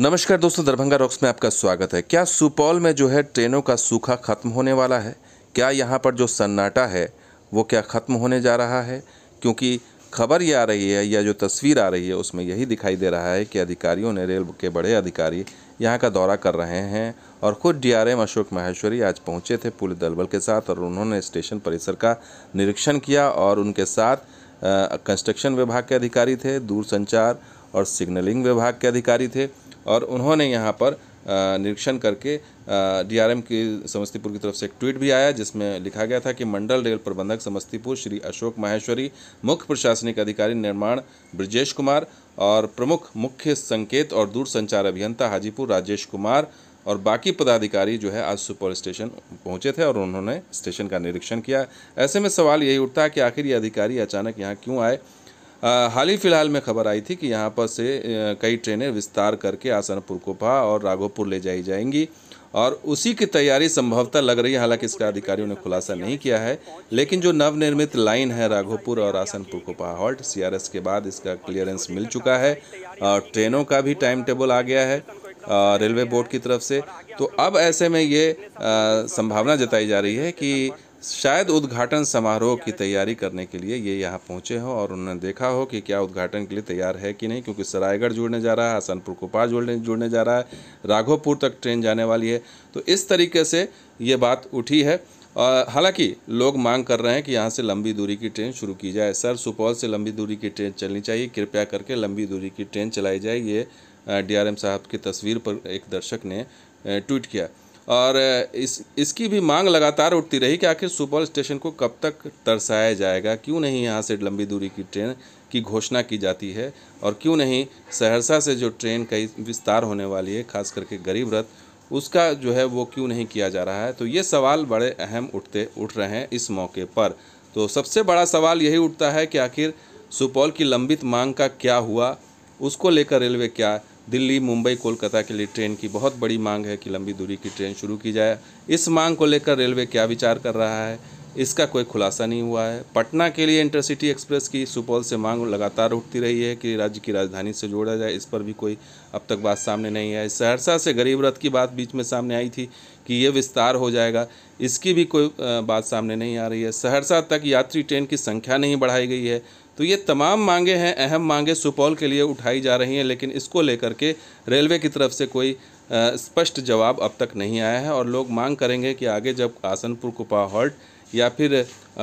नमस्कार दोस्तों दरभंगा रॉक्स में आपका स्वागत है क्या सुपौल में जो है ट्रेनों का सूखा खत्म होने वाला है क्या यहाँ पर जो सन्नाटा है वो क्या ख़त्म होने जा रहा है क्योंकि खबर ये आ रही है या जो तस्वीर आ रही है उसमें यही दिखाई दे रहा है कि अधिकारियों ने रेल के बड़े अधिकारी यहाँ का दौरा कर रहे हैं और खुद डी अशोक माहेश्वरी आज पहुँचे थे पूरे दलबल के साथ और उन्होंने स्टेशन परिसर का निरीक्षण किया और उनके साथ कंस्ट्रक्शन विभाग के अधिकारी थे दूरसंचार और सिग्नलिंग विभाग के अधिकारी थे और उन्होंने यहाँ पर निरीक्षण करके डीआरएम की समस्तीपुर की तरफ से एक ट्वीट भी आया जिसमें लिखा गया था कि मंडल रेल प्रबंधक समस्तीपुर श्री अशोक माहेश्वरी मुख्य प्रशासनिक अधिकारी निर्माण ब्रजेश कुमार और प्रमुख मुख्य संकेत और दूरसंचार अभियंता हाजीपुर राजेश कुमार और बाकी पदाधिकारी जो है आज सुपौल स्टेशन पहुंचे थे और उन्होंने स्टेशन का निरीक्षण किया ऐसे में सवाल यही उठता है कि आखिर ये अधिकारी अचानक यहाँ क्यों आए हाल ही फिलहाल में खबर आई थी कि यहाँ पर से कई ट्रेनें विस्तार करके आसनपुर कोपा और राघोपुर ले जाई जाएंगी और उसी की तैयारी संभवतः लग रही है हालांकि इसका अधिकारियों ने खुलासा नहीं किया है लेकिन जो नवनिर्मित लाइन है राघोपुर और आसनपुर कोपा हॉल्ट सीआरएस के बाद इसका क्लियरेंस मिल चुका है और ट्रेनों का भी टाइम टेबल आ गया है रेलवे बोर्ड की तरफ से तो अब ऐसे में ये संभावना जताई जा रही है कि शायद उद्घाटन समारोह की तैयारी करने के लिए ये यहाँ पहुँचे हो और उन्होंने देखा हो कि क्या उद्घाटन के लिए तैयार है कि नहीं क्योंकि सरायगढ़ जुड़ने जा रहा है हसनपुर कुपा जुड़ने जुड़ने जा रहा है राघोपुर तक ट्रेन जाने वाली है तो इस तरीके से ये बात उठी है हालांकि लोग मांग कर रहे हैं कि यहाँ से लंबी दूरी की ट्रेन शुरू की जाए सर सुपौल से लंबी दूरी की ट्रेन चलनी चाहिए कृपया करके लंबी दूरी की ट्रेन चलाई जाए ये डी साहब की तस्वीर पर एक दर्शक ने ट्वीट किया और इस इसकी भी मांग लगातार उठती रही कि आखिर सुपौल स्टेशन को कब तक तरसाया जाएगा क्यों नहीं यहाँ से लंबी दूरी की ट्रेन की घोषणा की जाती है और क्यों नहीं सहरसा से जो ट्रेन कई विस्तार होने वाली है खास करके गरीब रथ उसका जो है वो क्यों नहीं किया जा रहा है तो ये सवाल बड़े अहम उठते उठ रहे हैं इस मौके पर तो सबसे बड़ा सवाल यही उठता है कि आखिर सुपौल की लंबित मांग का क्या हुआ उसको लेकर रेलवे क्या दिल्ली मुंबई कोलकाता के लिए ट्रेन की बहुत बड़ी मांग है कि लंबी दूरी की ट्रेन शुरू की जाए इस मांग को लेकर रेलवे क्या विचार कर रहा है इसका कोई खुलासा नहीं हुआ है पटना के लिए इंटरसिटी एक्सप्रेस की सुपौल से मांग लगातार उठती रही है कि राज्य की राजधानी से जोड़ा जाए इस पर भी कोई अब तक बात सामने नहीं आई सहरसा से गरीब रथ की बात बीच में सामने आई थी कि ये विस्तार हो जाएगा इसकी भी कोई बात सामने नहीं आ रही है सहरसा तक यात्री ट्रेन की संख्या नहीं बढ़ाई गई है तो ये तमाम मांगे हैं अहम मांगे सुपौल के लिए उठाई जा रही हैं लेकिन इसको लेकर के रेलवे की तरफ से कोई स्पष्ट जवाब अब तक नहीं आया है और लोग मांग करेंगे कि आगे जब आसनपुर कुपा हॉल्ट या फिर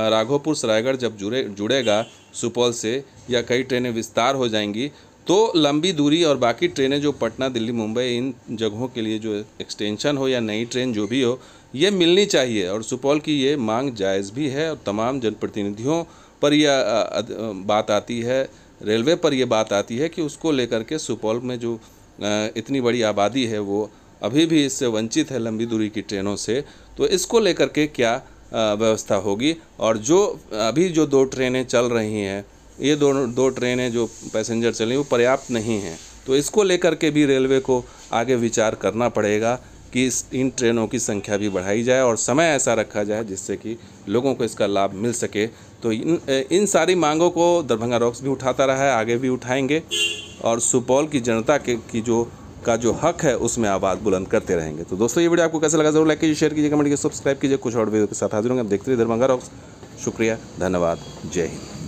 राघोपुर सरायगढ़ जब जुड़े जुड़ेगा सुपौल से या कई ट्रेनें विस्तार हो जाएंगी तो लंबी दूरी और बाकी ट्रेनें जो पटना दिल्ली मुंबई इन जगहों के लिए जो एक्सटेंशन हो या नई ट्रेन जो भी हो ये मिलनी चाहिए और सुपौल की ये मांग जायज़ भी है और तमाम जनप्रतिनिधियों पर यह बात आती है रेलवे पर यह बात आती है कि उसको लेकर के सुपौल में जो इतनी बड़ी आबादी है वो अभी भी इससे वंचित है लंबी दूरी की ट्रेनों से तो इसको लेकर के क्या व्यवस्था होगी और जो अभी जो दो ट्रेनें चल रही हैं ये दोनों दो ट्रेनें जो पैसेंजर चल रही वो पर्याप्त नहीं हैं तो इसको लेकर के भी रेलवे को आगे विचार करना पड़ेगा कि इन ट्रेनों की संख्या भी बढ़ाई जाए और समय ऐसा रखा जाए जिससे कि लोगों को इसका लाभ मिल सके तो इन इन सारी मांगों को दरभंगा रॉक्स भी उठाता रहा है आगे भी उठाएंगे और सुपौल की जनता के की जो का जो हक है उसमें आवाज़ बुलंद करते रहेंगे तो दोस्तों ये वीडियो आपको कैसा लगा जरूर लाइक कीजिए शेयर कीजिए कमेंट कीजिए सब्सक्राइब कीजिए कुछ और वीडियो के साथ हाजिर होंगे आप देखते रहिए दरभंगा रॉक्स शुक्रिया धन्यवाद जय हिंद